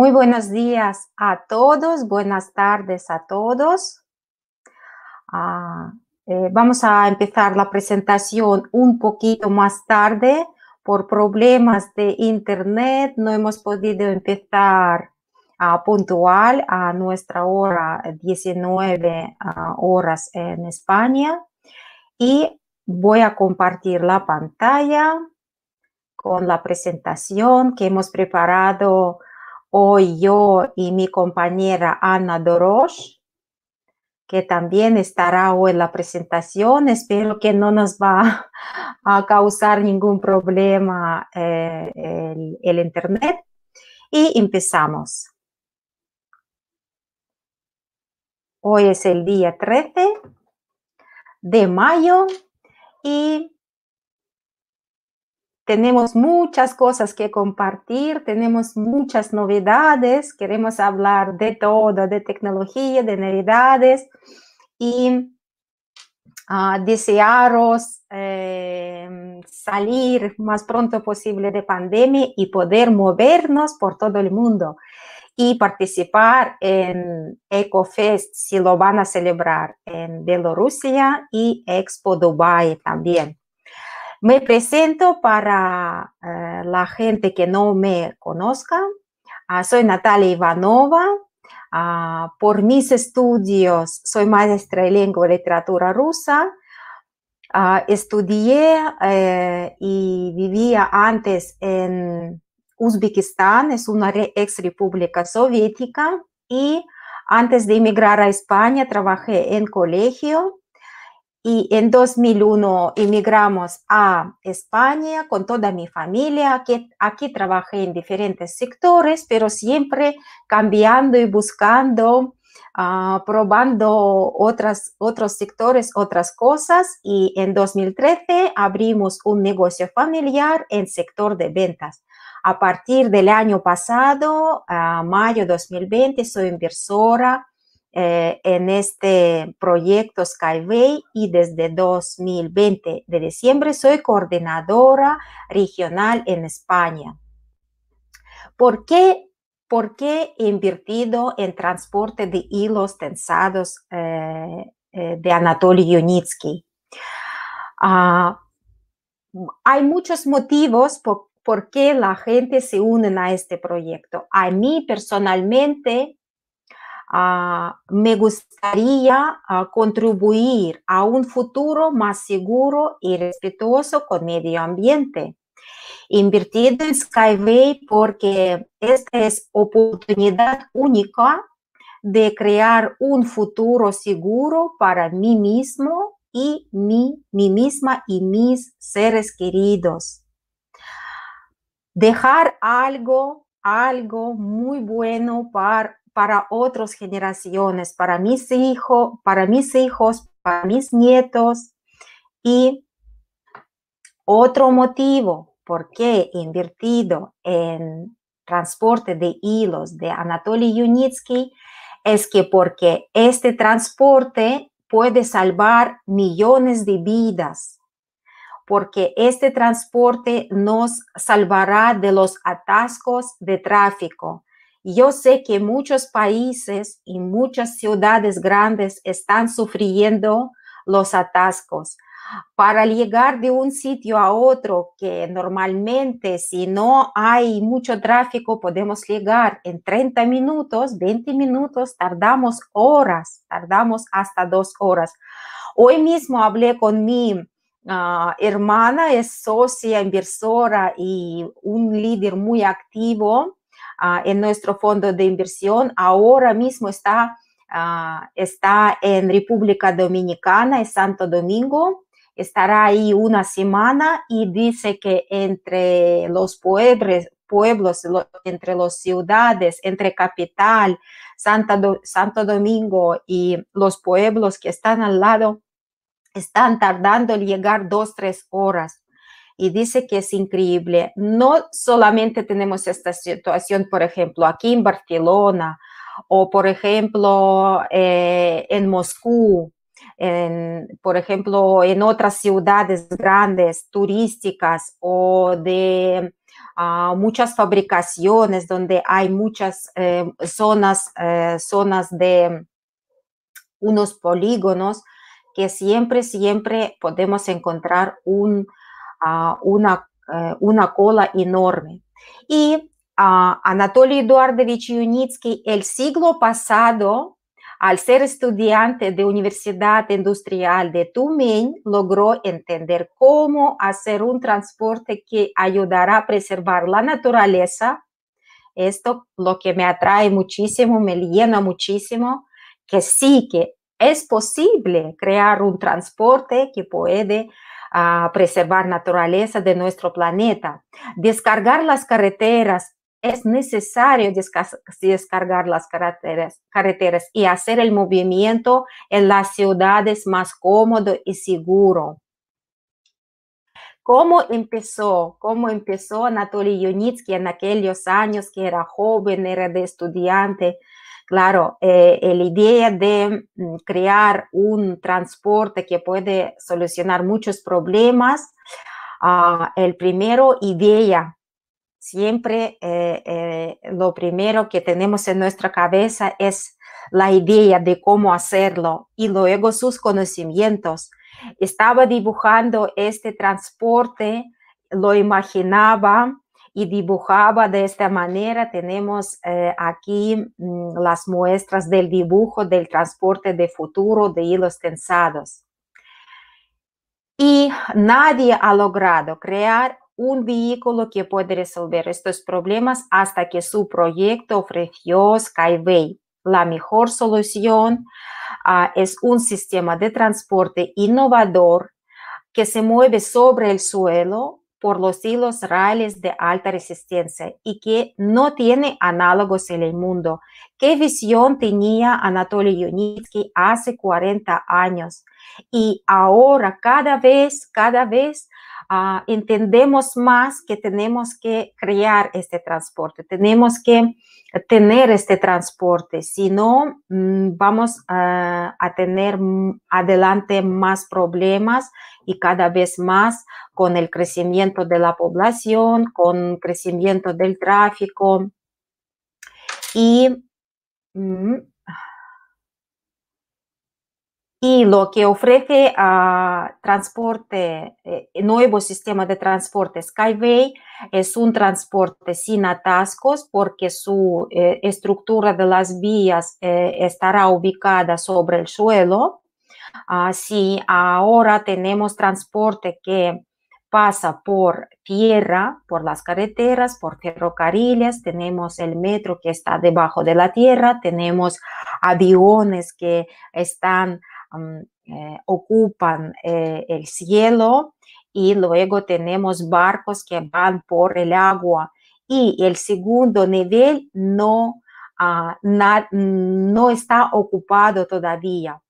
Muy buenos días a todos, buenas tardes a todos. Ah, eh, vamos a empezar la presentación un poquito más tarde. Por problemas de internet no hemos podido empezar a puntual a nuestra hora 19 eh, ah, horas en España. Y voy a compartir la pantalla con la presentación que hemos preparado Hoy yo y mi compañera Ana Dorosh, que también estará hoy en la presentación, espero que no nos va a causar ningún problema eh, el, el Internet. Y empezamos. Hoy es el día 13 de mayo y tenemos muchas cosas que compartir, tenemos muchas novedades, queremos hablar de todo, de tecnología, de novedades y ah, desearos em, salir más pronto posible de pandemia y poder movernos por todo el mundo y participar en EcoFest si lo van a celebrar en Bielorrusia y Expo Dubai también. Me presento para eh, la gente que no me conozca. Ah, soy Natalia Ivanova. Ah, por mis estudios soy maestra de lengua y literatura rusa. Ah, estudié eh, y vivía antes en Uzbekistán, es una ex república soviética, y antes de emigrar a España trabajé en colegio y en 2001 emigramos a España con toda mi familia. Aquí, aquí trabajé en diferentes sectores, pero siempre cambiando y buscando, ah, probando otras, otros sectores, otras cosas. Y en 2013 abrimos un negocio familiar en sector de ventas. A partir del año pasado, ah, mayo 2020, soy inversora eh, en este proyecto Skyway y desde 2020 de diciembre soy coordinadora regional en España. ¿Por qué he invertido en transporte de hilos tensados eh, eh, de Anatoly Yunitsky? Ah, hay muchos motivos por, por, qué la gente se une a este proyecto. A mí personalmente Ah, me gustaría ah, contribuir a un futuro más seguro y respetuoso con medio ambiente. Invertir en Skyway porque esta es oportunidad única de crear un futuro seguro para mí mismo y mi misma y mis seres queridos. Dejar algo, algo muy bueno para para otras generaciones, para mis hijos, para mis hijos, para mis nietos. Y otro motivo por qué he invertido en transporte de hilos de Anatoly Yunitsky es que porque este transporte puede salvar millones de vidas, porque este transporte nos salvará de los atascos de tráfico, yo sé que muchos países y muchas ciudades grandes están sufriendo los atascos. Para llegar de un sitio a otro, que normalmente si no hay mucho tráfico podemos llegar en 30 minutos, 20 minutos, tardamos horas, tardamos hasta dos horas. Hoy mismo hablé con mi ah, hermana, es socia, inversora y un líder muy activo Ah, en nuestro fondo de inversión. Ahora mismo está, ah, está en República Dominicana, en Santo Domingo. Estará ahí una semana y dice que entre los pueblos, pueblos, entre las ciudades, entre capital, Santo Domingo y los pueblos que están al lado, están tardando en llegar dos, tres horas y dice que es increíble. No solamente tenemos esta situación, por ejemplo, aquí en Barcelona o, por ejemplo, eh, en Moscú, por ejemplo, en otras ciudades grandes, turísticas o de ah, muchas fabricaciones donde hay muchas eh, zonas, eh, zonas de unos polígonos que siempre, siempre podemos encontrar un una, eh, una cola enorme. Y ah, Anatoly Eduardovich Yunitsky el siglo pasado, al ser estudiante de Universidad Industrial de Tumen, logró entender cómo hacer un transporte que ayudará a preservar la naturaleza. Esto lo que me atrae muchísimo, me llena muchísimo, que sí que es posible crear un transporte que puede a preservar naturaleza de nuestro planeta. Descargar las carreteras. Es necesario descargar las carreteras, carreteras y hacer el movimiento en las ciudades más cómodo y seguro. ¿Cómo empezó? ¿Cómo empezó Anatoly Yunitsky en aquellos años que era joven, era de estudiante? Claro, eh, la idea de mm, crear un transporte que puede solucionar muchos problemas, ah, el primero, idea. Siempre eh, eh, lo primero que tenemos en nuestra cabeza es la idea de cómo hacerlo y luego sus conocimientos. Estaba dibujando este transporte, lo imaginaba, y dibujaba de esta manera. Tenemos eh, aquí mm, las muestras del dibujo del transporte de futuro de hilos tensados. Y nadie ha logrado crear un vehículo que puede resolver estos problemas hasta que su proyecto ofreció Skyway. La mejor solución ah, es un sistema de transporte innovador que se mueve sobre el suelo por los hilos reales de alta resistencia y que no tiene análogos en el mundo. ¿Qué visión tenía Anatoly Yunitsky hace 40 años? Y ahora cada vez, cada vez ah, entendemos más que tenemos que crear este transporte, tenemos que tener este transporte, si no mm, vamos a, tener adelante más problemas y cada vez más con el crecimiento de la población, con crecimiento del tráfico y mm, y lo que ofrece a transporte, eh, nuevo sistema de transporte Skyway es un transporte sin atascos porque su eh, estructura de las vías eh, estará ubicada sobre el suelo. Así ah, ahora tenemos transporte que pasa por tierra, por las carreteras, por ferrocarriles, tenemos el metro que está debajo de la tierra, tenemos aviones que están eh, ocupan eh, el cielo y luego tenemos barcos que van por el agua. Y el segundo nivel no, ah, no está ocupado todavía.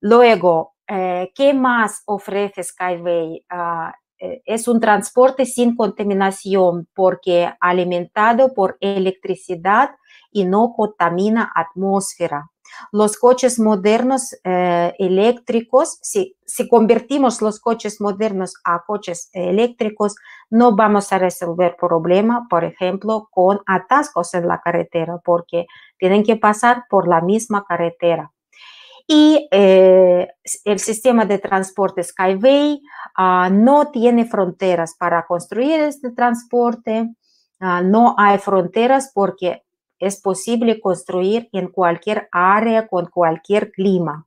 Luego, eh, ¿qué más ofrece Skyway? Ah, es un transporte sin contaminación porque alimentado por electricidad y no contamina atmósfera los coches modernos eh, eléctricos, si, convertimos los coches modernos a coches eléctricos, no vamos a resolver problema, por ejemplo, con atascos en la carretera, porque tienen que pasar por la misma carretera. Y eh, el sistema de transporte Skyway ah, no tiene fronteras para construir este transporte, ah, no hay fronteras porque es posible construir en cualquier área con cualquier clima.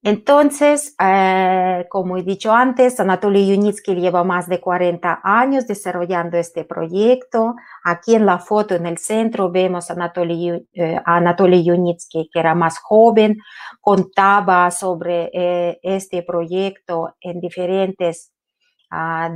Entonces, eh, como he dicho antes, Anatoly Yunitsky lleva más de 40 años desarrollando este proyecto. Aquí en la foto en el centro vemos a Anatoly, Yunitsky, eh, que era más joven, contaba sobre eh, este proyecto en diferentes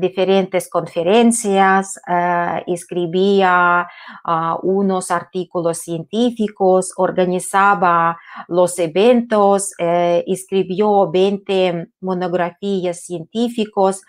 diferentes conferencias, eh, escribía eh, unos artículos científicos, organizaba los eventos, eh, escribió 20 monografías científicos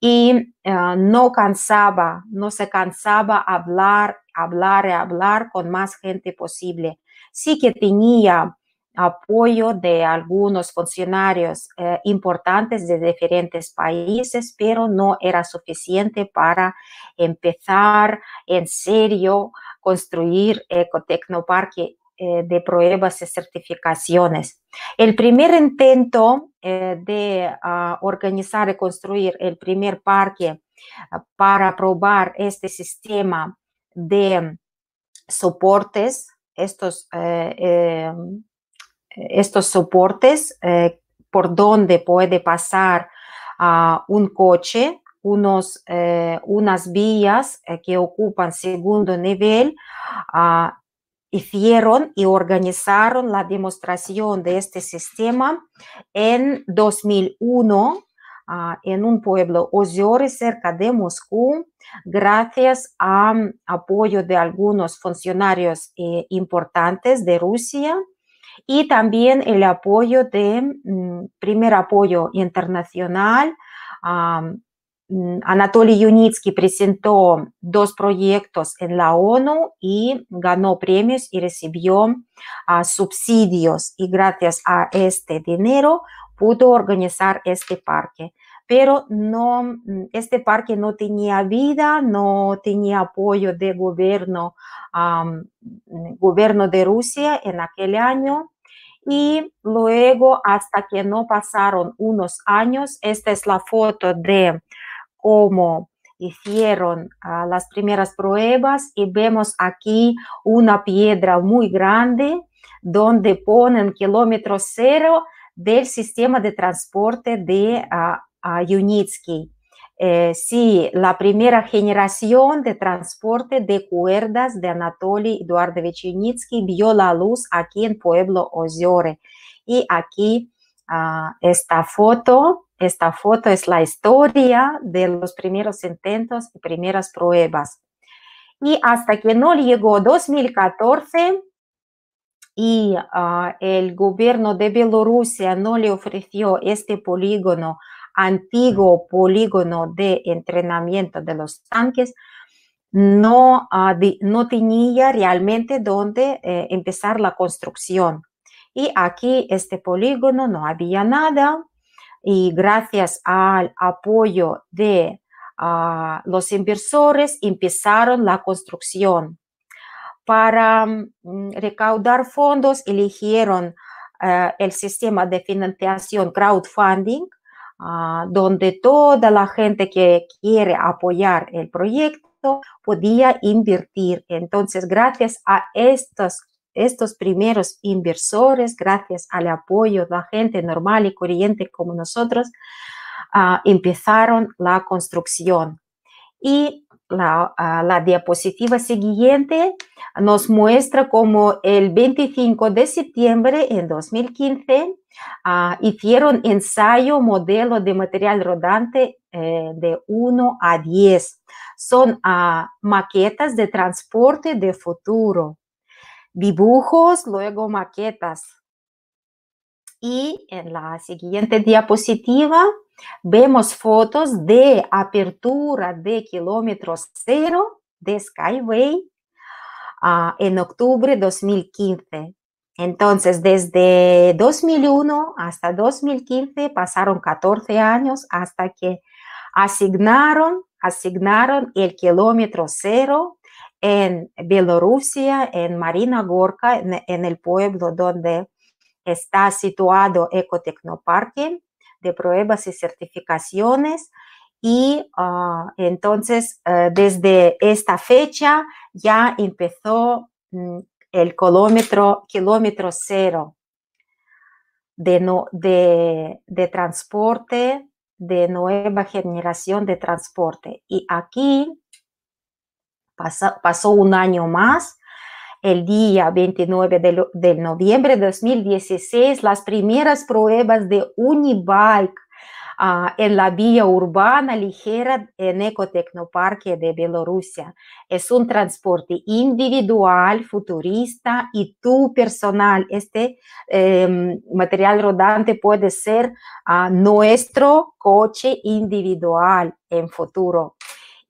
y no cansaba, no se cansaba hablar, hablar hablar con más gente posible. Sí que tenía apoyo de algunos funcionarios eh, importantes de diferentes países, pero no era suficiente para empezar en serio construir Ecotecnoparque eh, de pruebas y certificaciones. El primer intento eh, de ah, organizar y construir el primer parque ah, para probar este sistema de soportes, estos em, estos soportes eh, por donde puede pasar ah, un coche, eh, unas vías eh, que ocupan segundo nivel, ah, hicieron y organizaron la demostración de este sistema en 2001 ah, en un pueblo oziori cerca de Moscú, gracias a mm, apoyo de algunos funcionarios importantes de Rusia y también el apoyo de mm, primer apoyo internacional. Mm, Anatoly Yunitsky presentó dos proyectos en la ONU y ganó premios y recibió ah, subsidios y gracias a este dinero pudo organizar este parque pero no, mm, este parque no tenía vida, no tenía apoyo de gobierno, mm, gobierno de Rusia en aquel año. Y luego, hasta que no pasaron unos años, esta es la foto de cómo hicieron ah, las primeras pruebas y vemos aquí una piedra muy grande donde ponen kilómetro cero del sistema de transporte de ah, Yunitsky. si э, la primera generación de transporte de cuerdas de Anatoly eduardo Yunitsky vio la luz aquí en Pueblo Oziore. Y aquí esta foto, esta foto es la historia de los primeros intentos y primeras pruebas. Y hasta que no llegó 2014 y el gobierno de Bielorrusia no le ofreció este polígono antiguo polígono de entrenamiento de los tanques, no, ah, no tenía realmente dónde eh, empezar la construcción. Y aquí este polígono no había nada y gracias al apoyo de ah, los inversores empezaron la construcción. Para mm, recaudar fondos eligieron eh, el sistema de financiación crowdfunding Ah, donde toda la gente que quiere apoyar el proyecto podía invertir. Entonces, gracias a estos primeros inversores, gracias al apoyo de la gente normal y corriente como nosotros, ah, empezaron la construcción. Y la, diapositiva siguiente nos muestra cómo el 25 de septiembre en 2015 ah, hicieron ensayo modelo de material rodante eh, de 1 a 10. Son ah, maquetas de transporte de futuro, dibujos, luego maquetas y en la siguiente diapositiva vemos fotos de apertura de kilómetro cero de Skyway ah, en octubre de 2015. Entonces, desde 2001 hasta 2015 pasaron 14 años hasta que asignaron, asignaron el kilómetro cero en Bielorrusia, en Marina Gorka, en, en el pueblo donde está situado Ecotecnoparque de pruebas y certificaciones. Y ah, entonces, eh, desde esta fecha ya empezó mm, el kilómetro, kilómetro cero de, transporte, de nueva generación de transporte. Y aquí pasó un año más el día 29 de, noviembre de 2016 las primeras pruebas de Unibike ah, en la vía urbana ligera en Ecotecnoparque de Bielorrusia. Es un transporte individual, futurista y tu personal. Este em, material rodante puede ser ah, nuestro coche individual en futuro.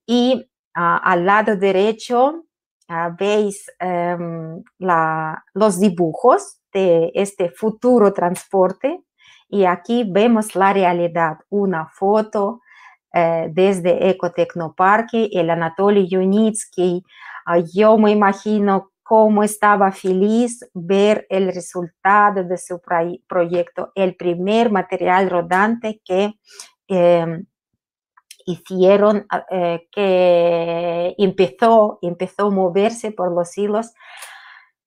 Y ah, al lado derecho Ah, veis em, los dibujos de este futuro transporte y aquí vemos la realidad, una foto eh, desde Ecotecnoparque, el Anatoly Yunitsky. yo me imagino cómo estaba feliz ver el resultado de su proyecto, el primer material rodante que em, hicieron ah, eh, que empezó, empezó a moverse por los hilos,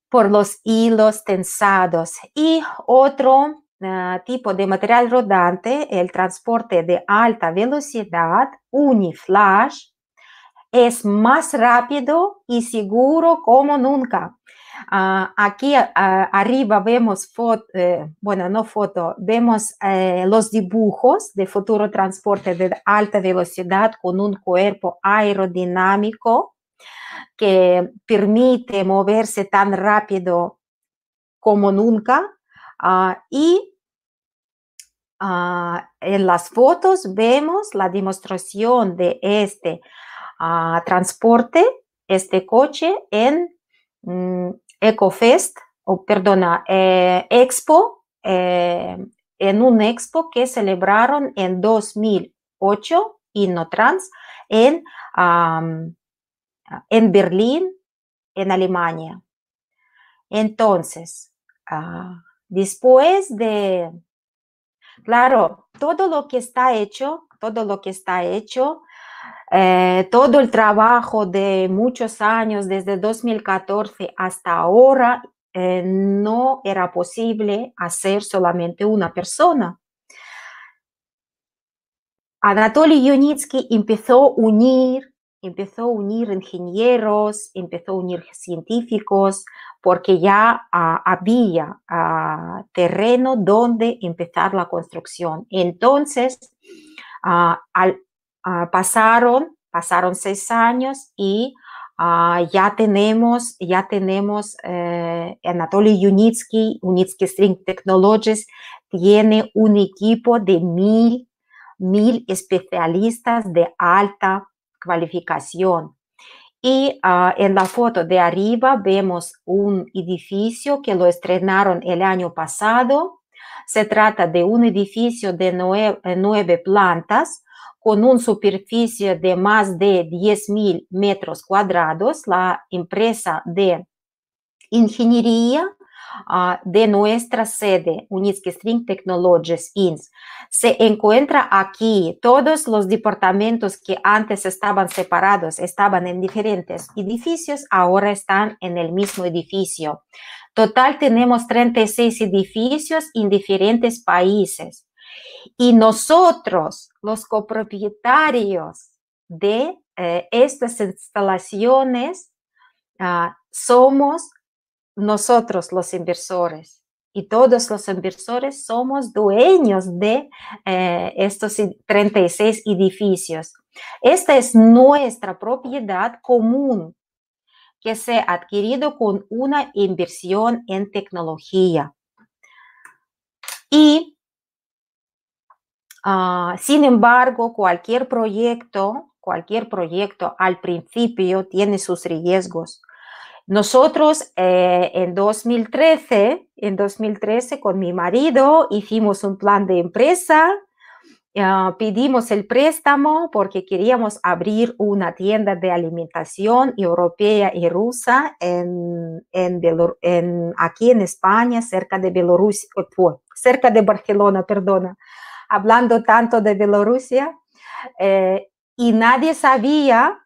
por los hilos tensados. Y otro ah, tipo de material rodante, el transporte de alta velocidad, uniflash, es más rápido y seguro como nunca. Ah, aquí ah, arriba vemos, foto, eh, bueno, no foto, vemos eh, los dibujos de futuro transporte de alta velocidad con un cuerpo aerodinámico que permite moverse tan rápido como nunca. Ah, y en las fotos vemos la demostración de este transporte, este coche en mm, EcoFest, o perdona, eh, Expo, eh, en un Expo que celebraron en 2008 Innotrans en, en Berlín, en Alemania. Entonces, ah, después de, claro, todo lo que está hecho, todo lo que está hecho eh, todo el trabajo de muchos años, desde 2014 hasta ahora, eh, no era posible hacer solamente una persona. Anatoly Yunitsky empezó a unir, empezó a unir ingenieros, empezó a unir científicos, porque ya ah, había ah, terreno donde empezar la construcción. Entonces, ah, al Ah, pasaron, pasaron seis años y ah, ya tenemos, ya tenemos eh, Anatoly Yunitsky, Yunitsky String Technologies, tiene un equipo de mil, mil especialistas de alta cualificación. Y ah, en la foto de arriba vemos un edificio que lo estrenaron el año pasado. Se trata de un edificio de nueve plantas con una superficie de más de 10.000 metros cuadrados, la empresa de ingeniería ah, de nuestra sede, Unitsky String Technologies Inc. Se encuentra aquí todos los departamentos que antes estaban separados, estaban en diferentes edificios, ahora están en el mismo edificio. Total tenemos 36 edificios en diferentes países. Y nosotros los copropietarios de eh, estas instalaciones ah, somos nosotros los inversores y todos los inversores somos dueños de eh, estos 36 edificios. Esta es nuestra propiedad común que se ha adquirido con una inversión en tecnología. Y Ah, sin embargo, cualquier proyecto, cualquier proyecto al principio tiene sus riesgos. Nosotros eh, en 2013, en 2013 con mi marido hicimos un plan de empresa, ah, pedimos el préstamo porque queríamos abrir una tienda de alimentación europea y rusa en, aquí en España, cerca de eh, cerca de Barcelona, perdona hablando tanto de Bielorrusia, eh, y nadie sabía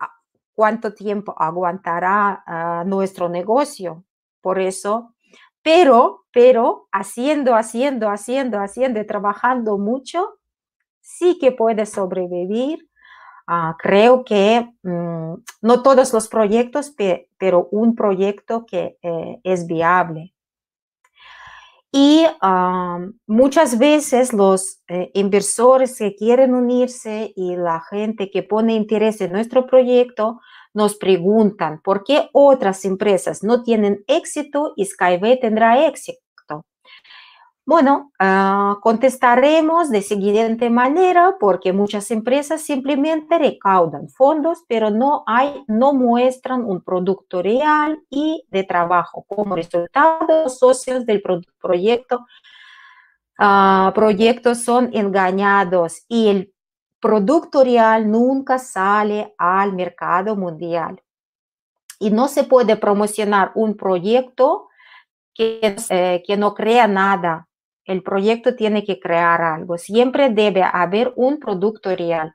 ah, cuánto tiempo aguantará ah, nuestro negocio. Por eso, pero, pero, haciendo, haciendo, haciendo, haciendo trabajando mucho, sí que puede sobrevivir. Ah, creo que mm, no todos los proyectos, pero un proyecto que eh, es viable. Y muchas veces los eh, inversores que quieren unirse y la gente que pone interés en nuestro proyecto nos preguntan por qué otras empresas no tienen éxito y Skyway tendrá éxito. Bueno, ah, contestaremos de siguiente manera porque muchas empresas simplemente recaudan fondos, pero no, hay, no muestran un producto real y de trabajo. Como resultado, los socios del ah, proyecto, son engañados y el producto real nunca sale al mercado mundial. Y no se puede promocionar un proyecto que, eh, que no crea nada el proyecto tiene que crear algo. Siempre debe haber un producto real.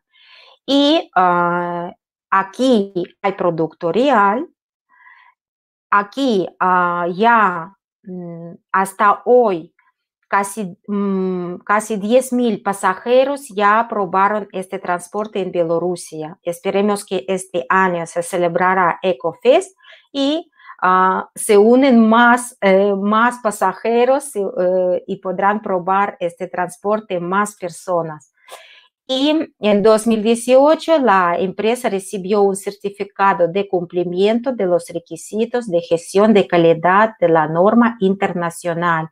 Y ah, aquí hay producto real. Aquí ah, ya mm, hasta hoy casi, mm, casi 10.000 pasajeros ya aprobaron este transporte en Bielorrusia. Esperemos que este año se celebrará EcoFest y Ah, se unen más, eh, más pasajeros eh, y podrán probar este transporte más personas. Y en 2018 la empresa recibió un certificado de cumplimiento de los requisitos de gestión de calidad de la norma internacional.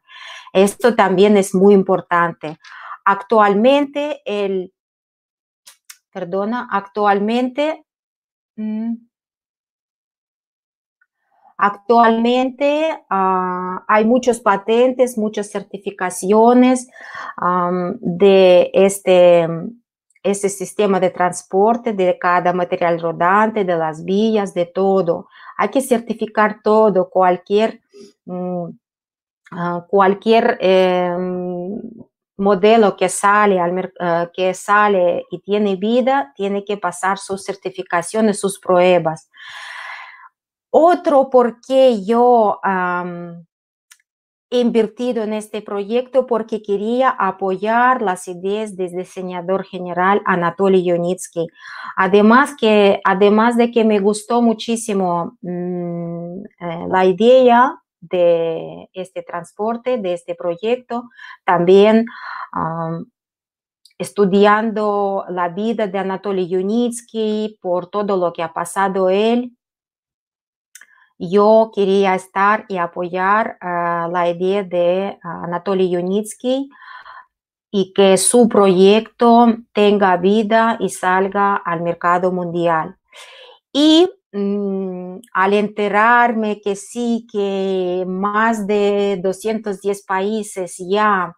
Esto también es muy importante. Actualmente el, perdona, actualmente... Mm, Actualmente ah, hay muchos patentes, muchas certificaciones de este, este, sistema de transporte, de cada material rodante, de las vías, de todo. Hay que certificar todo, cualquier, mm, ah, cualquier em, modelo que sale, al, eh, que sale y tiene vida, tiene que pasar sus certificaciones, sus pruebas. Otro por qué yo he invertido en este proyecto porque quería apoyar las ideas del diseñador general Anatoly Yunitsky. Además, además de que me gustó muchísimo mm, eh, la idea de este transporte, de este proyecto, también estudiando la vida de Anatoly Yunitsky, por todo lo que ha pasado él, yo quería estar y apoyar ah, la idea de ah, Anatoly Yunitsky y que su proyecto tenga vida y salga al mercado mundial. Y mm, al enterarme que sí, que más de 210 países ya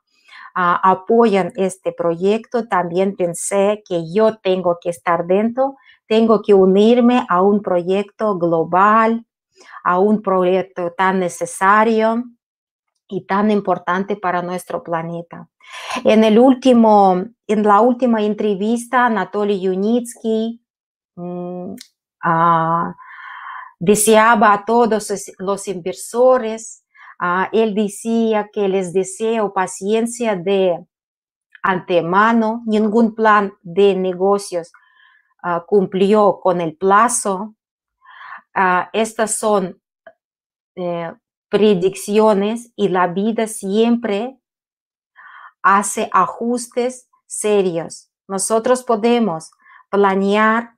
ah, apoyan este proyecto, también pensé que yo tengo que estar dentro, tengo que unirme a un proyecto global, a un proyecto tan necesario y tan importante para nuestro planeta. En, el último, en la última entrevista, Anatoly Yunitsky mm, ah, deseaba a todos los inversores, ah, él decía que les deseo paciencia de antemano, ningún plan de negocios ah, cumplió con el plazo Ah, estas son eh, predicciones y la vida siempre hace ajustes serios. Nosotros podemos planear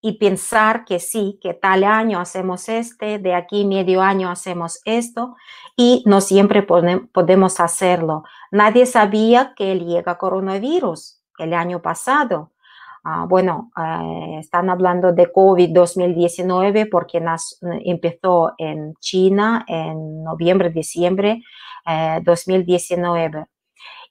y pensar que sí, que tal año hacemos este, de aquí medio año hacemos esto, y no siempre podemos hacerlo. Nadie sabía que llega coronavirus el año pasado. Ah, bueno, eh, están hablando de COVID 2019 porque eh, empezó en China en noviembre, diciembre eh, de 2019.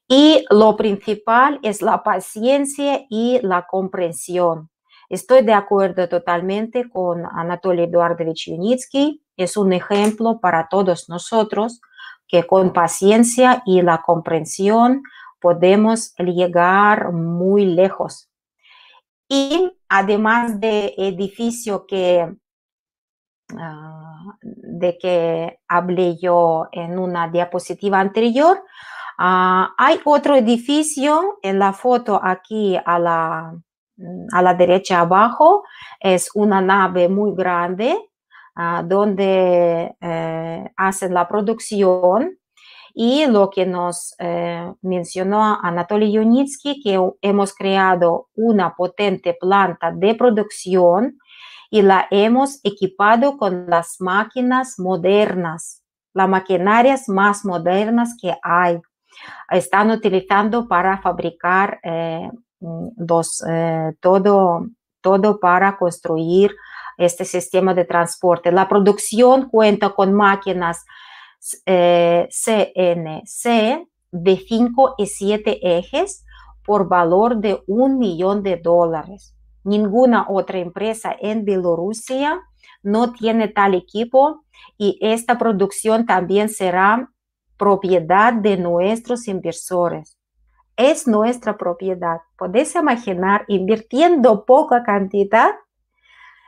Y lo principal es la paciencia y la comprensión. Estoy de acuerdo totalmente con Anatoly Eduardovich Yunitsky. Es un ejemplo para todos nosotros que con paciencia y la comprensión podemos llegar muy lejos y además de edificio que, ah, de que hablé yo en una diapositiva anterior, ah, hay otro edificio en la foto aquí a la, derecha abajo. Es una nave muy grande ah, donde eh, hacen la producción y lo que nos eh, mencionó Anatoly Yunitsky, que hemos creado una potente planta de producción y la hemos equipado con las máquinas modernas, las maquinarias más modernas que hay. Están utilizando para fabricar eh, mm, eh, todo, todo para construir este sistema de transporte. La producción cuenta con máquinas CNC eh, de 5 y 7 ejes por valor de un millón de dólares. Ninguna otra empresa en Bielorrusia no tiene tal equipo y esta producción también será propiedad de nuestros inversores. Es nuestra propiedad. Podéis imaginar invirtiendo poca cantidad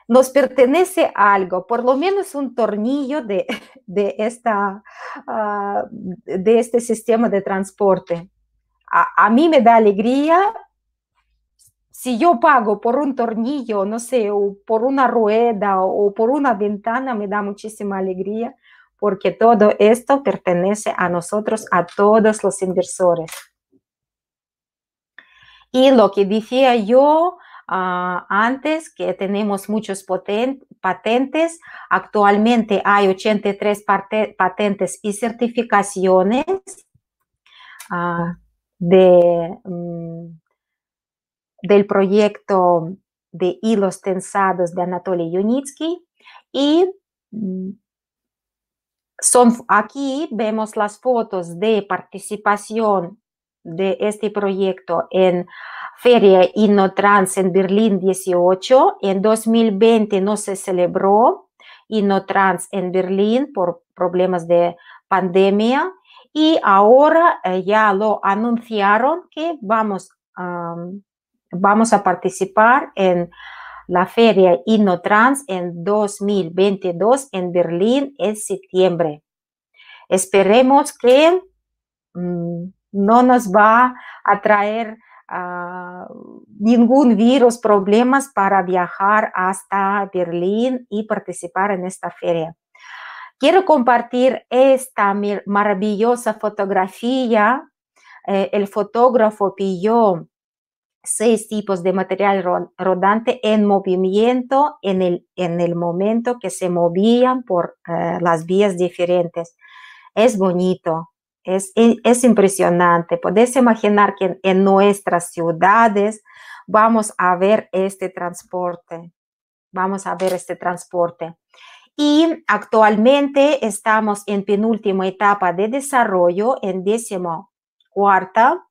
nos pertenece algo, por lo menos un tornillo de, esta, ah, de este sistema de transporte. A, a, mí me da alegría si yo pago por un tornillo, no sé, o por una rueda o por una ventana, me da muchísima alegría porque todo esto pertenece a nosotros, a todos los inversores. Y lo que decía yo, Ah, antes, que tenemos muchos patentes. Actualmente hay 83 patentes y certificaciones ah, de, mm, del proyecto de hilos tensados de Anatoly Yunitsky y mm, son, aquí vemos las fotos de participación de este proyecto en Feria Innotrans en Berlín 18. En 2020 no se celebró Innotrans en Berlín por problemas de pandemia y ahora eh, ya lo anunciaron que vamos, vamos a participar en la feria Innotrans en 2022 en Berlín en septiembre. Esperemos que mm, no nos va a traer a ah, ningún virus, problemas para viajar hasta Berlín y participar en esta feria. Quiero compartir esta maravillosa fotografía. Eh, el fotógrafo pilló seis tipos de material rodante en movimiento en el, en el momento que se movían por eh, las vías diferentes. Es bonito, es, impresionante. Podéis imaginar que en, nuestras ciudades vamos a ver este transporte. Vamos a ver este transporte. Y actualmente estamos en penúltima etapa de desarrollo, en décimo cuarta.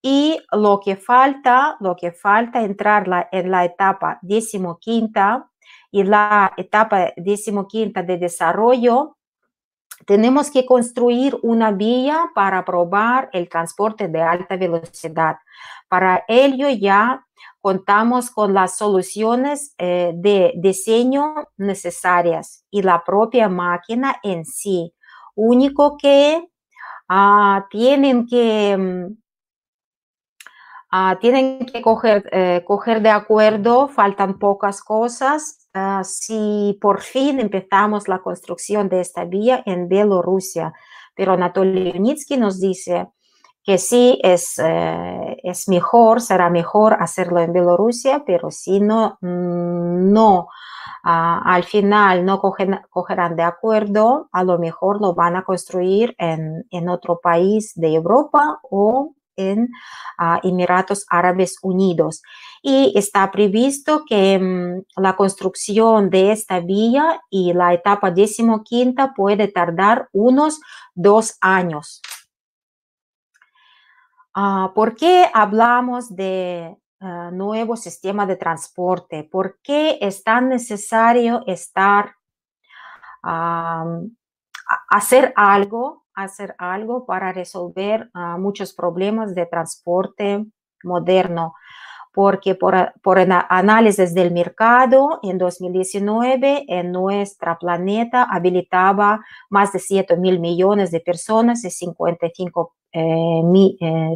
Y lo que falta, lo que falta entrar en la etapa décimo quinta y la etapa décimo quinta de desarrollo tenemos que construir una vía para probar el transporte de alta velocidad. Para ello ya contamos con las soluciones eh, de diseño necesarias y la propia máquina en sí. Único que ah, tienen que... Mm, ah, tienen que eh, coger de acuerdo, faltan pocas cosas, Ah, si por fin empezamos la construcción de esta vía en Bielorrusia. Pero Anatoly nos dice que sí, es, eh, es mejor, será mejor hacerlo en Bielorrusia, pero si no, mm, no. Ah, al final no cogerán de acuerdo, a lo mejor lo van a construir en, en, otro país de Europa o en ah, Emiratos Árabes Unidos. Y está previsto que mm, la construcción de esta vía y la etapa decimoquinta puede tardar unos dos años. Ah, ¿Por qué hablamos de ah, nuevo sistema de transporte? ¿Por qué es tan necesario estar, hacer algo hacer algo para resolver ah, muchos problemas de transporte moderno, porque por, por análisis del mercado, en 2019 en nuestra planeta habilitaba más de 7 mil millones de personas y 55, eh, eh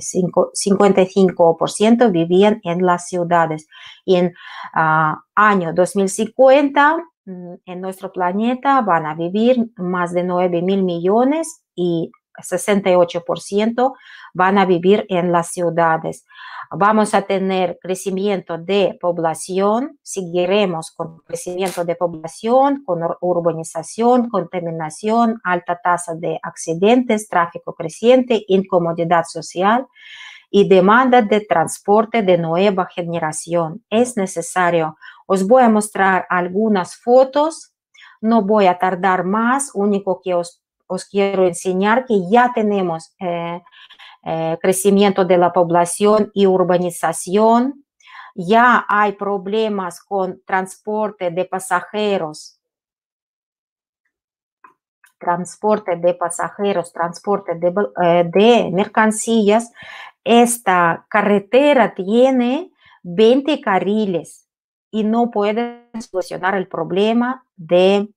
por vivían en las ciudades. Y en ah, año 2050 Mm, en nuestro planeta van a vivir más de 9 mil millones y 68% van a vivir en las ciudades. Vamos a tener crecimiento de población, seguiremos con crecimiento de población, con urbanización, contaminación, alta tasa de accidentes, tráfico creciente, incomodidad social y demanda de transporte de nueva generación. Es necesario. Os voy a mostrar algunas fotos. No voy a tardar más. Único que os, quiero enseñar que ya tenemos eh, eh, crecimiento de la población y urbanización. Ya hay problemas con transporte de pasajeros transporte de pasajeros, transporte de, eh, mercancías, esta carretera tiene 20 carriles y no puede solucionar el problema de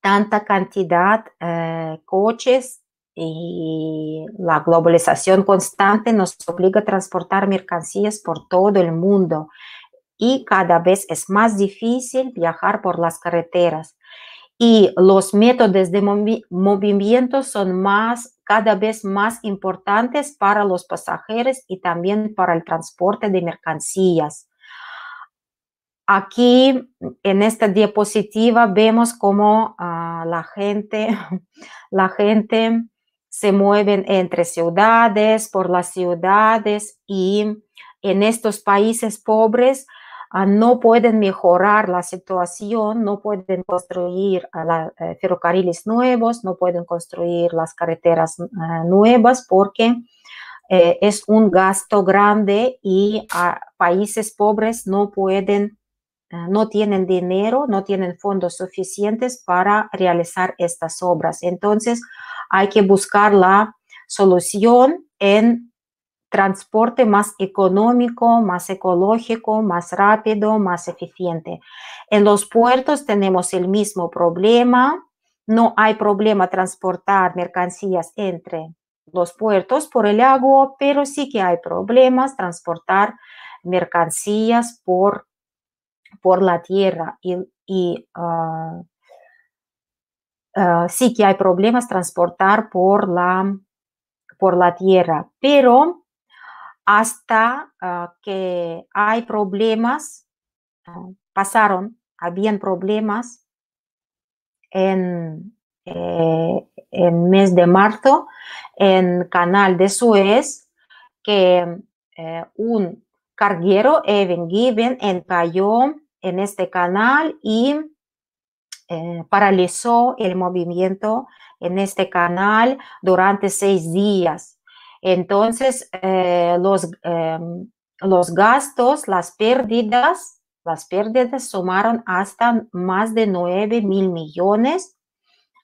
tanta cantidad de eh, coches y la globalización constante nos obliga a transportar mercancías por todo el mundo y cada vez es más difícil viajar por las carreteras y los métodos de movimiento son más, cada vez más importantes para los pasajeros y también para el transporte de mercancías. Aquí en esta diapositiva vemos cómo ah, la gente, la gente se mueve entre ciudades, por las ciudades y en estos países pobres Ah, no pueden mejorar la situación, no pueden construir ah, eh, ferrocarriles nuevos, no pueden construir las carreteras ah, nuevas porque eh, es un gasto grande y a países pobres no pueden, no tienen dinero, no tienen fondos suficientes para realizar estas obras. Entonces, hay que buscar la solución en transporte más económico, más ecológico, más rápido, más eficiente. En los puertos tenemos el mismo problema. No hay problema transportar mercancías entre los puertos por el agua, pero sí que hay problemas transportar mercancías por, por la tierra y, ah, ah, sí que hay problemas transportar por la, por la tierra, pero hasta ah, que hay problemas, ah, pasaron, habían problemas en, el eh, mes de marzo en canal de Suez que eh, un carguero Evan Given encalló en este canal y eh, paralizó el movimiento en este canal durante seis días entonces, eh, los, em, los gastos, las pérdidas, las pérdidas sumaron hasta más de 9 mil millones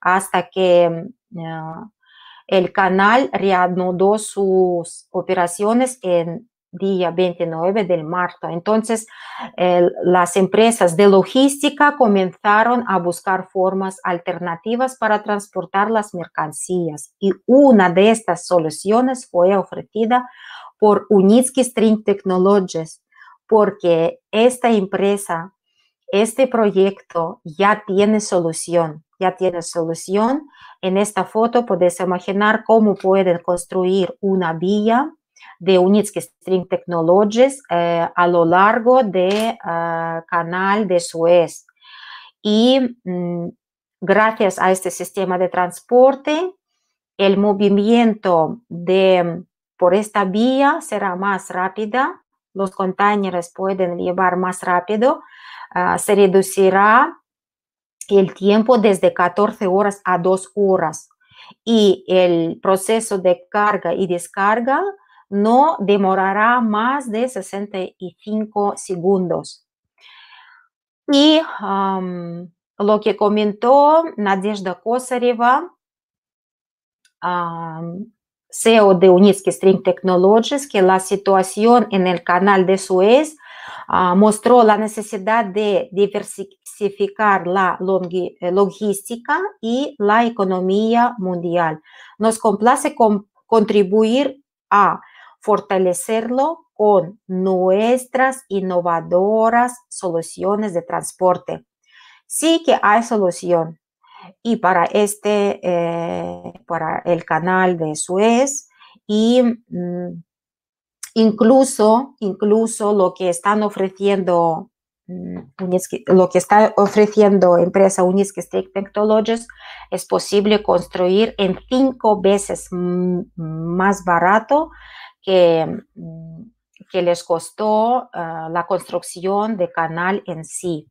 hasta que em, eh, el canal reanudó sus operaciones en día 29 de marzo. Entonces, las empresas de logística comenzaron a buscar formas alternativas para transportar las mercancías y una de estas soluciones fue ofrecida por Unitsky String Technologies, porque esta empresa, este proyecto ya tiene solución, ya tiene solución. En esta foto puedes imaginar cómo pueden construir una vía de Unitsky String Technologies eh, a lo largo del ah, canal de Suez. Y mm, gracias a este sistema de transporte, el movimiento de, por esta vía será más rápida, los contenedores pueden llevar más rápido, ah, se reducirá el tiempo desde 14 horas a 2 horas y el proceso de carga y descarga no demorará más de 65 segundos. Y lo que comentó Nadezhda Kosareva, CEO de Unitsky String Technologies, que la situación en el canal de Suez ah, mostró la necesidad de diversificar la eh, logística y la economía mundial. Nos complace contribuir a fortalecerlo con nuestras innovadoras soluciones de transporte. Sí que hay solución. Y para este, eh, para el canal de Suez y mm, incluso, incluso lo que están ofreciendo mm, lo que está ofreciendo empresa Uniske Technologies es posible construir en cinco veces más barato Mm, que, les costó ah, la construcción de canal en sí.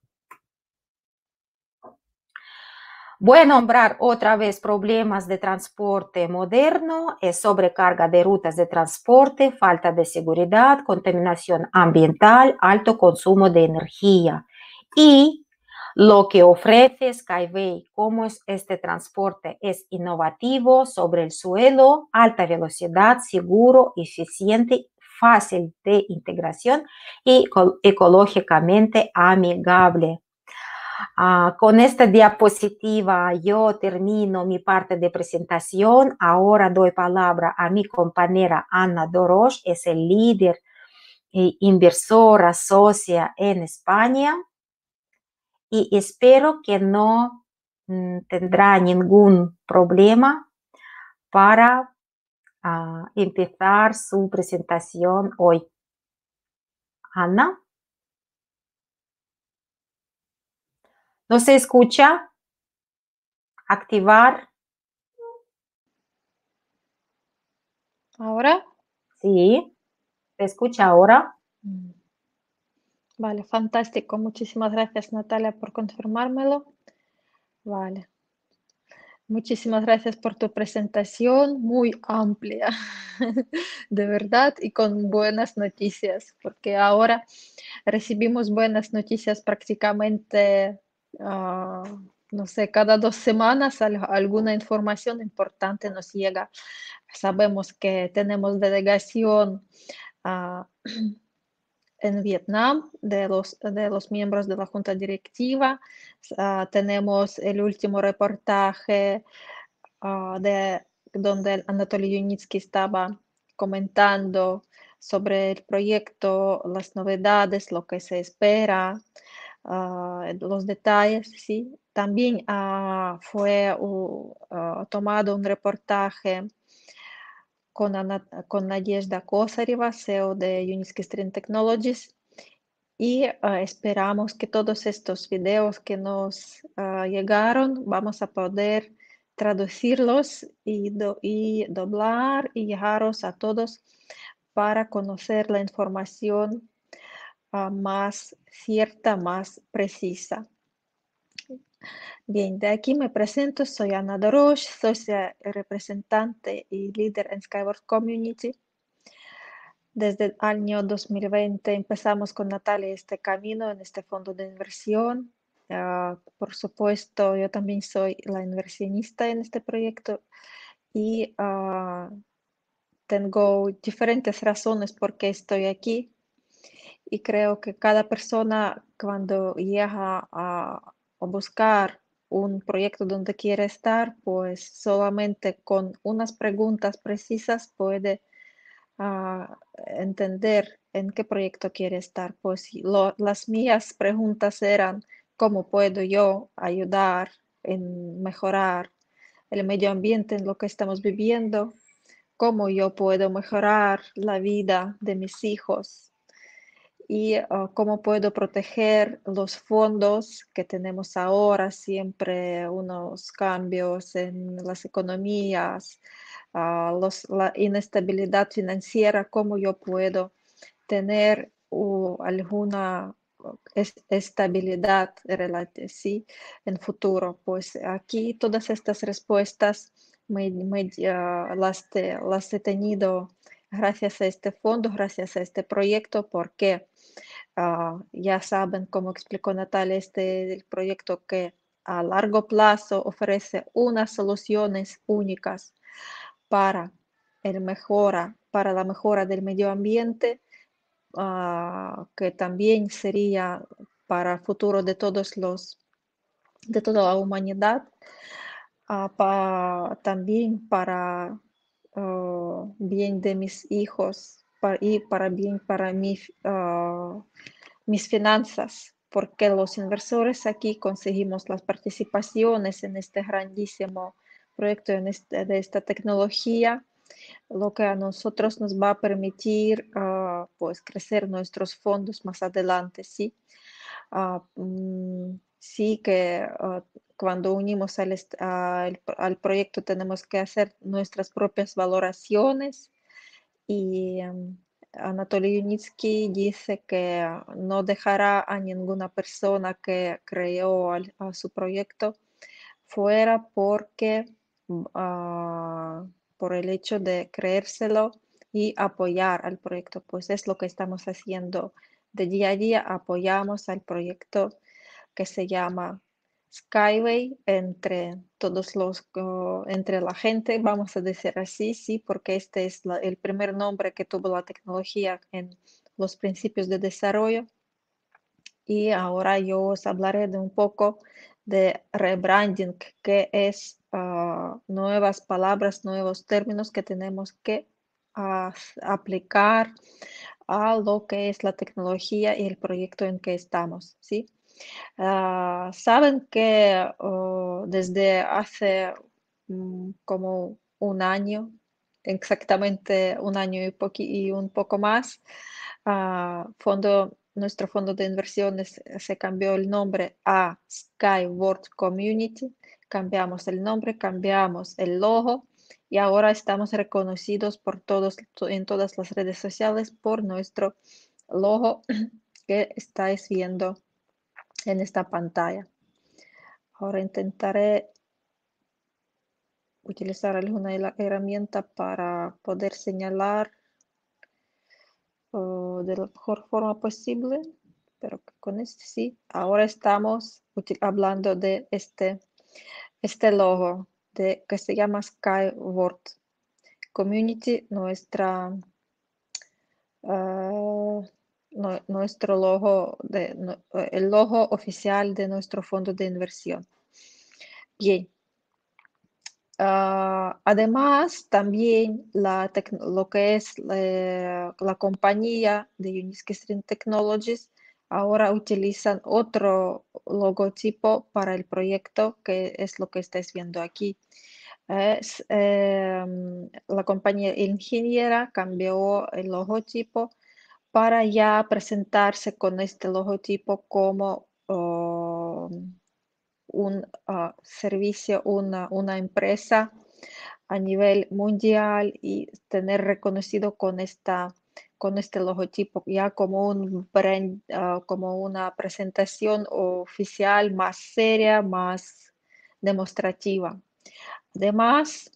Voy a nombrar otra vez problemas de transporte moderno, sobrecarga de rutas de transporte, falta de seguridad, contaminación ambiental, alto consumo de energía y lo que ofrece Skyway, cómo es este transporte, es innovativo, sobre el suelo, alta velocidad, seguro, eficiente, fácil de integración y ecológicamente amigable. Ah, con esta diapositiva yo termino mi parte de presentación. Ahora doy palabra a mi compañera Ana Dorosh, es el líder e inversora socia en España y espero que no mm, tendrá ningún problema para ah, empezar su presentación hoy. Ana. ¿No se escucha? Activar. ¿Ahora? Sí. ¿Se escucha ahora? Mm. Vale, fantástico. Muchísimas gracias, Natalia, por confirmármelo. Vale. Muchísimas gracias por tu presentación, muy amplia, de verdad, y con buenas noticias, porque ahora recibimos buenas noticias prácticamente, ah, no sé, cada dos semanas alguna información importante nos llega. Sabemos que tenemos delegación. Ah, en Vietnam de los, de los miembros de la Junta Directiva. Ah, tenemos el último reportaje ah, de, donde Anatoly Yunitsky estaba comentando sobre el proyecto, las novedades, lo que se espera, ah, los detalles. ¿sí? También fue tomado un reportaje con, Ana, con CEO de Uniski Stream Technologies. Y ah, esperamos que todos estos videos que nos ah, llegaron vamos a poder traducirlos y, doblar y llegaros a todos para conocer la información ah, más cierta, más precisa. Bien, de aquí me presento, soy Ana Dorosh, socia eh, representante y líder en Skyward Community. Desde el año 2020 empezamos con Natalia este camino en este fondo de inversión. Ah, por supuesto, yo también soy la inversionista en este proyecto y ah, tengo diferentes razones por qué estoy aquí. Y creo que cada persona cuando llega a o buscar un proyecto donde quiere estar, pues solamente con unas preguntas precisas puede ah, entender en qué proyecto quiere estar. Pues las mías preguntas eran, ¿cómo puedo yo ayudar en mejorar el medio ambiente en lo que estamos viviendo? ¿Cómo yo puedo mejorar la vida de mis hijos y ah, cómo puedo proteger los fondos que tenemos ahora, siempre unos cambios en las economías, ah, la inestabilidad financiera, cómo yo puedo tener alguna estabilidad en en futuro. Pues aquí todas estas respuestas ah, las, las he tenido gracias a este fondo, gracias a este proyecto, porque ah, ya saben, como explicó Natalia, este proyecto que a largo plazo ofrece unas soluciones únicas para, el mejora, para la mejora del medio ambiente, ah, que también sería para el futuro de todos los de toda la humanidad, ah, también para Ah, bien de mis hijos y para bien para mí ah, mis finanzas, porque los inversores aquí conseguimos las participaciones en este grandísimo proyecto en este, de esta tecnología, lo que a nosotros nos va a permitir ah, pues crecer nuestros fondos más adelante, ¿sí? Mm, sí que ah, cuando unimos al, proyecto tenemos que hacer nuestras propias valoraciones y em, Anatoly Yunitsky dice que no dejará a ninguna persona que creó su proyecto fuera porque mm, ah, por el hecho de creérselo y apoyar al proyecto, pues es lo que estamos haciendo de día a día, apoyamos al proyecto que se llama Skyway entre todos los, entre la gente, vamos a decir así, sí, porque este es el primer nombre que tuvo la tecnología en los principios de desarrollo. Y ahora yo os hablaré de un poco de rebranding, que es ah, nuevas palabras, nuevos términos que tenemos que aplicar a lo que es la tecnología y el proyecto en que estamos, ¿sí? Ah, saben que oh, desde hace mm, como un año, exactamente un año y, un poco más, ah, fondo, nuestro fondo de inversiones eh, se cambió el nombre a Skyward Community, cambiamos el nombre, cambiamos el logo y ahora estamos reconocidos por todos, en todas las redes sociales por nuestro logo que estáis viendo en esta pantalla. Ahora intentaré utilizar alguna herramienta para poder señalar oh, de la mejor forma posible, pero con este sí. Ahora estamos hablando de este, este logo de, que se llama Skyward Community, nuestra ah, nuestro logo, de, el logo oficial de nuestro fondo de inversión. Bien. Ah, además, también la lo que es eh, la, compañía de Uniskin Technologies ahora utilizan otro logotipo para el proyecto, que es lo que estáis viendo aquí. Em, la compañía ingeniera cambió el logotipo para ya presentarse con este logotipo como oh, un ah, servicio, una, una empresa a nivel mundial y tener reconocido con esta con este logotipo ya como un ah, como una presentación oficial más seria, más demostrativa. Además,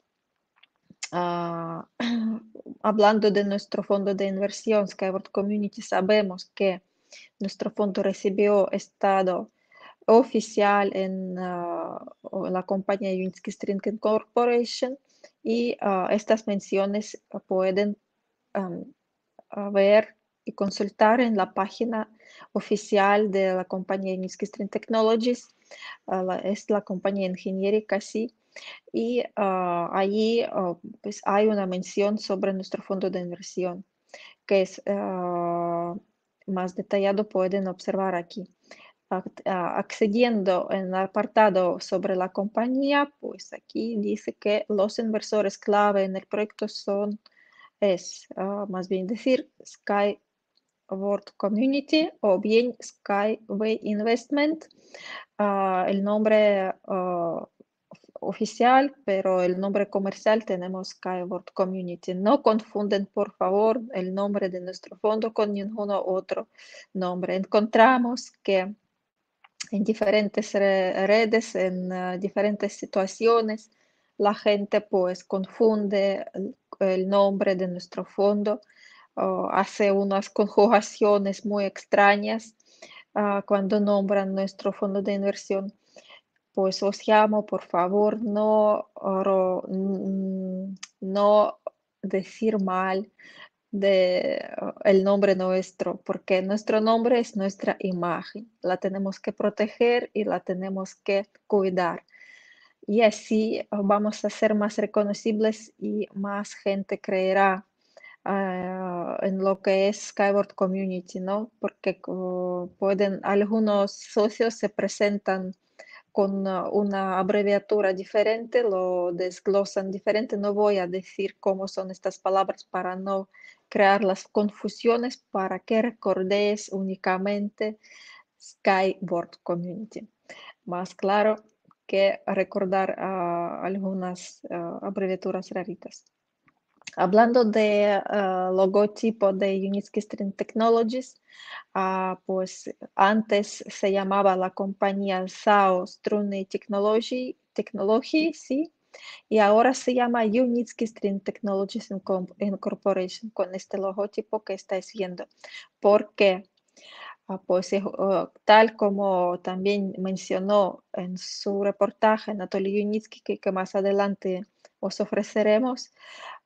hablando de nuestro fondo de inversión, Skyward Community, sabemos que nuestro fondo recibió estado oficial en ah, la compañía Unity String Corporation y ah, estas menciones pueden ver y consultar en la página oficial de la compañía Unisky String Technologies. Ah, es la compañía ingenierica, sí y ah, allí ah, pues hay una mención sobre nuestro fondo de inversión que es ah, más detallado pueden observar aquí. Accediendo en el apartado sobre la compañía, pues aquí dice que los inversores clave en el proyecto son, es más bien decir, Sky World Community o bien Skyway Investment. el nombre oficial, pero el nombre comercial tenemos Skyward Community. No confunden, por favor, el nombre de nuestro fondo con ningún otro nombre. Encontramos que en diferentes redes, en eh, diferentes situaciones, la gente pues confunde el, nombre de nuestro fondo, hace unas conjugaciones muy extrañas ah, cuando nombran nuestro fondo de inversión pues os llamo, por favor, no, mm, no decir mal de, eh, el nombre nuestro, porque nuestro nombre es nuestra imagen, la tenemos que proteger y la tenemos que cuidar. Y así eh, vamos a ser más reconocibles y más gente creerá eh, en lo que es Skyward Community, ¿no? Porque pueden, algunos socios se presentan con una abreviatura diferente, lo desglosan diferente. No voy a decir cómo son estas palabras para no crear las confusiones, para que recordéis únicamente Skyboard Community. Más claro que recordar ah, algunas ah, abreviaturas raritas. Hablando de ah, logotipo de Unitsky String Technologies, ah, pues antes se llamaba la compañía SAO Strune Technologies, Technology, y ahora se llama Unitsky String Technologies Incorporation con este logotipo que estáis viendo. ¿Por qué? Ah, pues tal como también mencionó en su reportaje Natalia Unitsky, que más adelante os ofreceremos,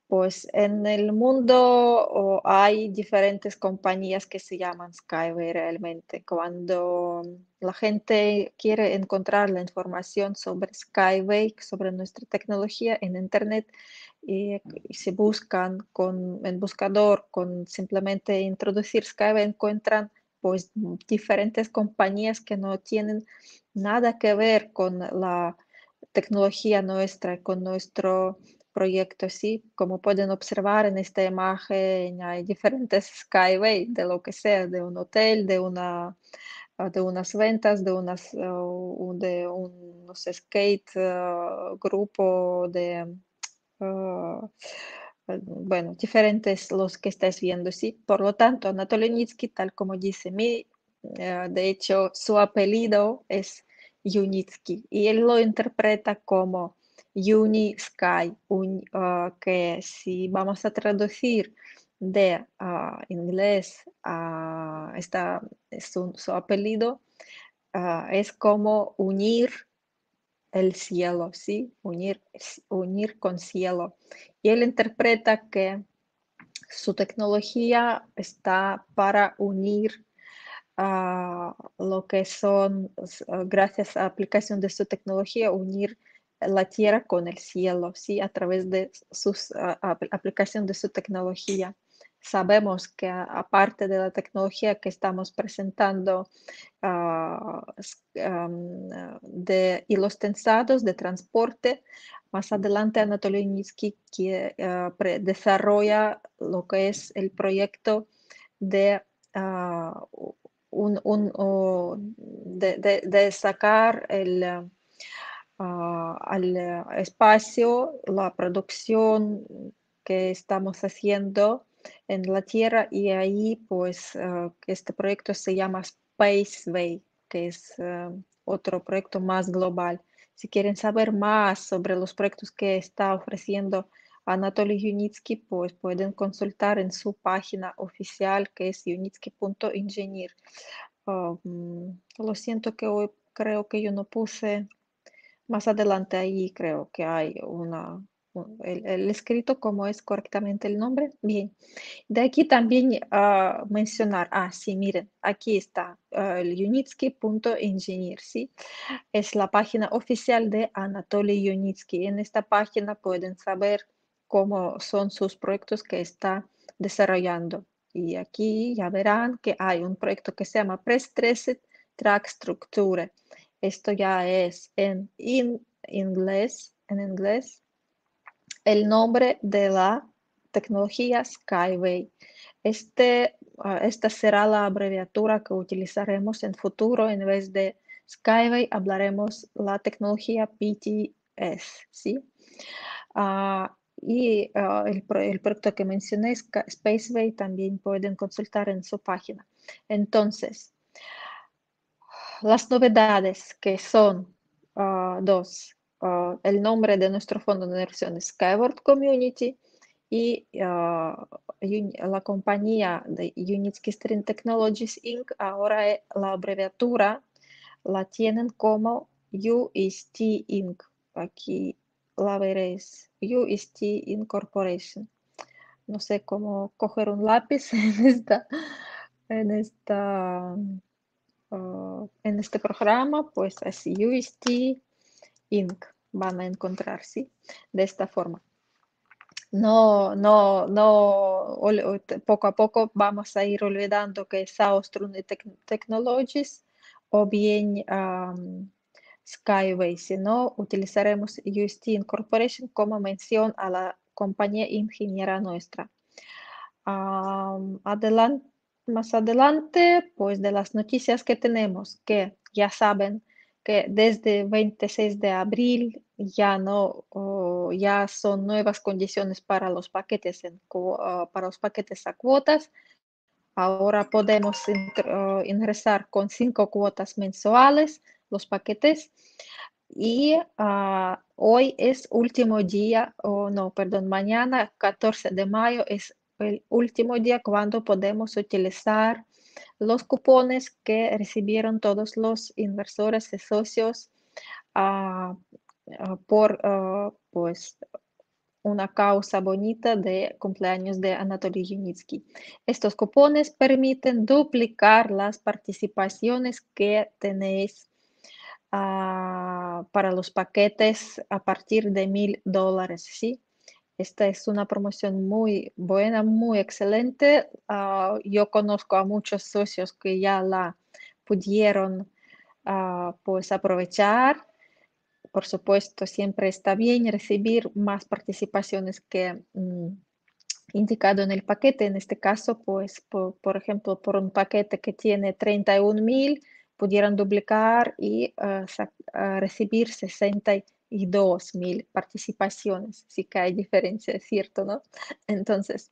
pues en el mundo hay diferentes compañías que se llaman Skyway realmente. Cuando la gente quiere encontrar la información sobre Skyway, sobre nuestra tecnología en Internet, y, se buscan con el buscador, con simplemente introducir Skyway, encuentran pues diferentes compañías que no tienen nada que ver con la tecnología nuestra, con nuestro Proyecto ¿sí? Como pueden observar en esta imagen, hay diferentes skyway, de lo que sea, de un hotel, de, una, ah, de unas ventas, de, unas, oh, de un skate ah, grupo, de... Ah, bueno, diferentes los que estáis viendo, ¿sí? Por lo tanto, Anatoly Nitsky, tal como dice mi, de hecho, su apellido es Yunitsky y él lo interpreta como Uni Sky, ah, que si vamos a traducir de ah, inglés a esta, su, apellido, ah, es como unir el cielo, ¿sí? Unir, unir con cielo. Y él interpreta que su tecnología está para unir lo que son, gracias a aplicación de su tecnología, unir la tierra con el cielo, ¿sí? a través de sus aplicación de su tecnología. Sabemos que aparte de la tecnología que estamos presentando uh, de hilos tensados, de transporte, más adelante Anatoly Nitsky que, ah, desarrolla lo que es el proyecto de un, de, sacar el al eh, espacio, la producción que estamos haciendo en la Tierra y ahí pues eh, este proyecto se llama Spaceway, que es eh, otro proyecto más global. Si quieren saber más sobre los proyectos que está ofreciendo Anatoly Yunitsky, pues pueden consultar en su página oficial que es yunitsky.engineer. Um, lo siento que hoy creo que yo no puse más adelante ahí creo que hay una, el, escrito como es correctamente el nombre. Bien, de aquí también ah, mencionar, ah, sí, miren, aquí está ah, el ¿sí? Es la página oficial de Anatoly Yunitsky. En esta página pueden saber cómo son sus proyectos que está desarrollando. Y aquí ya verán que hay un proyecto que se llama prestressed Track Structure esto ya es en inglés, en inglés el nombre de la tecnología Skyway. Este, ah, esta será la abreviatura que utilizaremos en futuro. En vez de Skyway hablaremos la tecnología PTS. ¿sí? Ah, y ah, el, el, proyecto que mencioné, Spaceway, también pueden consultar en su página. Entonces, las novedades que son ah, dos, ah, el nombre de nuestro fondo de inversión es Skyward Community y ah, la compañía de Unitsky String Technologies Inc. ahora e, la abreviatura la tienen como UST Inc. Aquí la veréis, UST Incorporation. No sé cómo coger un lápiz en esta, en esta Oh, en este programa, pues así UST Inc. van a encontrarse De esta forma. No, no, no, poco a poco vamos a ir olvidando que es Austrum Technologies o bien um, Skyway, sino utilizaremos UST Incorporation como mención a la compañía ingeniera nuestra. adelante más adelante, pues de las noticias que tenemos, que ya saben que desde 26 de abril ya no, ya son nuevas condiciones para los paquetes, en, ah, para los paquetes a cuotas. Ahora podemos ah, ingresar con cinco cuotas mensuales los paquetes. Y ah, hoy es último día, o no, perdón, mañana 14 de mayo es el último día cuando podemos utilizar los cupones que recibieron todos los inversores y socios ah, ah, por ah, pues, una causa bonita de cumpleaños de Anatoly Yunitsky. Estos cupones permiten duplicar las participaciones que tenéis para los paquetes a partir de mil dólares, ¿sí? Esta es una promoción muy buena, muy excelente. Ah, yo conozco a muchos socios que ya la pudieron ah, pues aprovechar. Por supuesto, siempre está bien recibir más participaciones que mm, indicado en el paquete. En este caso, pues, por, ejemplo, por un paquete que tiene 31.000 mil, pudieran duplicar y ah, recibir 60 y 2.000 participaciones, si que hay diferencia, ¿cierto? ¿no? Entonces,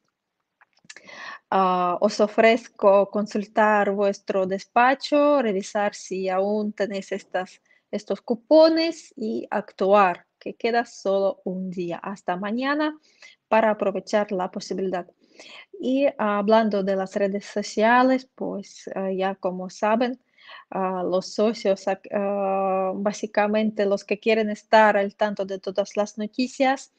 ah, os ofrezco consultar vuestro despacho, revisar si aún tenéis estas, estos cupones y actuar, que queda solo un día hasta mañana para aprovechar la posibilidad. Y hablando de las redes sociales, pues ah, ya como saben, los socios, ah, básicamente los que quieren estar al tanto de todas las noticias,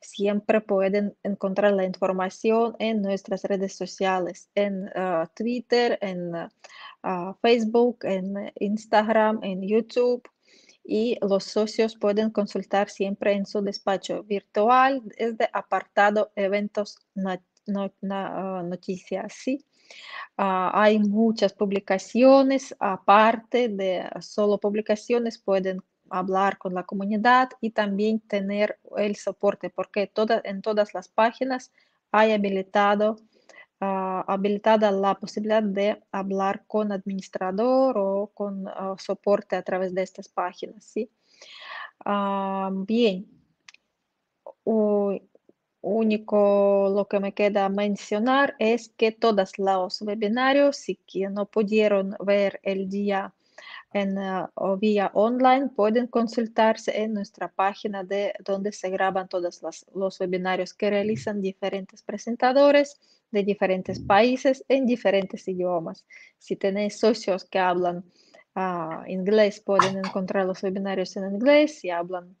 siempre pueden encontrar la información en nuestras redes sociales, en ah, Twitter, en ah, Facebook, en Instagram, en YouTube. Y los socios pueden consultar siempre en su despacho virtual desde apartado eventos noticias. ¿sí? Ah, hay muchas publicaciones, aparte de solo publicaciones, pueden hablar con la comunidad y también tener el soporte, porque toda, en todas las páginas hay habilitado, ah, habilitada la posibilidad de hablar con administrador o con ah, soporte a través de estas páginas. bien, único lo que me queda mencionar es que todos los webinarios si no pudieron ver el día en ah, o vía online pueden consultarse en nuestra página de donde se graban todos los webinarios que realizan diferentes presentadores de diferentes países en diferentes idiomas. Si tenéis socios que hablan ah, inglés, pueden encontrar los webinarios en inglés. y hablan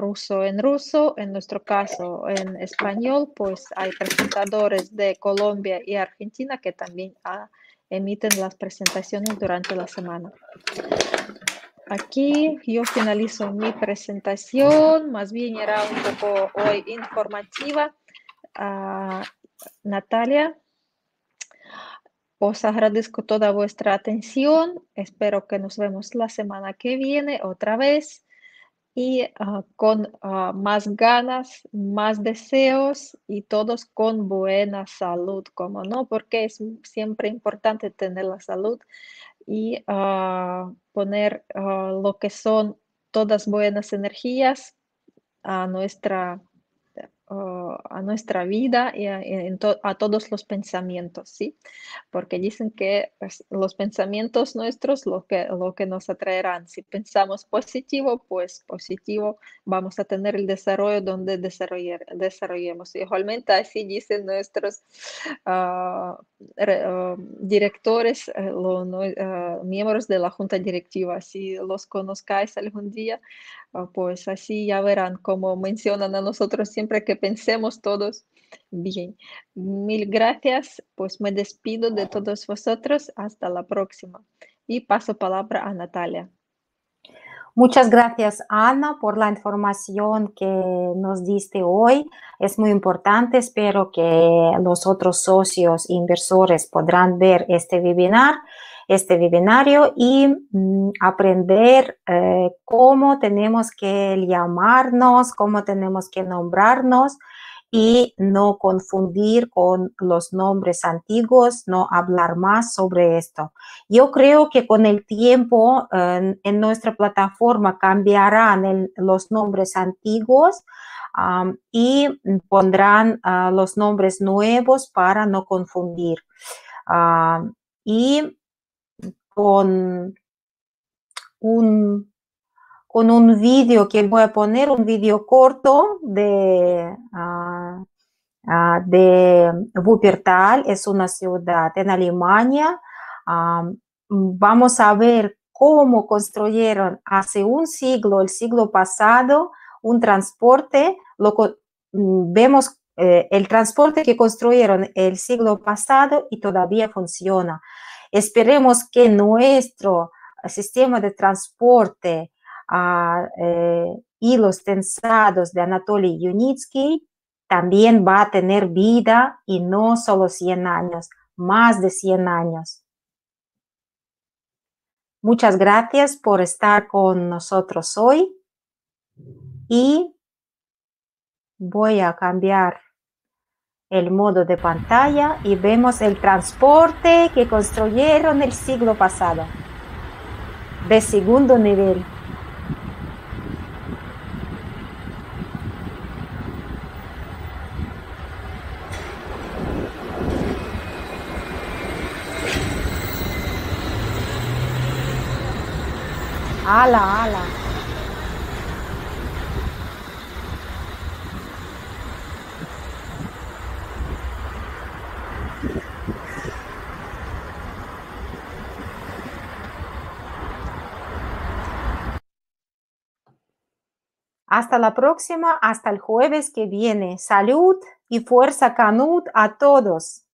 ruso en ruso, en nuestro caso en español, pues hay presentadores de Colombia y Argentina que también ah, emiten las presentaciones durante la semana. Aquí yo finalizo mi presentación, más bien era un poco hoy informativa. Ah, Natalia, os agradezco toda vuestra atención. Espero que nos vemos la semana que viene otra vez y ah, con ah, más ganas, más deseos y todos con buena salud, como no, porque es siempre importante tener la salud y ah, poner lo que son todas buenas energías a nuestra Oh, a nuestra vida y a, todos los pensamientos, ¿sí? Porque dicen que pues, los pensamientos nuestros lo que, nos atraerán. Si pensamos positivo, pues positivo vamos a tener el desarrollo donde desarrollemos. igualmente así dicen nuestros ah, ah, directores, eh, los ah, miembros de la junta directiva. Si los conozcáis algún día, pues así ya verán, como mencionan a nosotros siempre que pensemos todos bien. Mil gracias, pues me despido de todos vosotros hasta la próxima y paso palabra a Natalia. Muchas gracias, Ana, por la información que nos diste hoy. Es muy importante. Espero que los otros socios e inversores podrán ver este webinar este webinario y mm, aprender eh, cómo tenemos que llamarnos, cómo tenemos que nombrarnos y no confundir con los nombres antiguos, no hablar más sobre esto. Yo creo que con el tiempo en nuestra plataforma cambiarán los nombres antiguos y pondrán ah, los nombres nuevos para no confundir. Ah, y con un, con un vídeo que voy a poner, un vídeo corto de, ah, ah, de Wuppertal, es una ciudad en Alemania. Ah, vamos a ver cómo construyeron hace un siglo, el siglo pasado, un transporte. Lo, mm, vemos eh, el transporte que construyeron el siglo pasado y todavía funciona. Esperemos que nuestro ah, sistema de transporte a ah, eh, los tensados de Anatoly Yunitsky también va a tener vida y no solo 100 años, más de 100 años. Muchas gracias por estar con nosotros hoy y voy a cambiar el modo de pantalla y vemos el transporte que construyeron el siglo pasado de segundo nivel. Ala, ala. Hasta la próxima, hasta el jueves que viene. Salud y fuerza Canut a todos.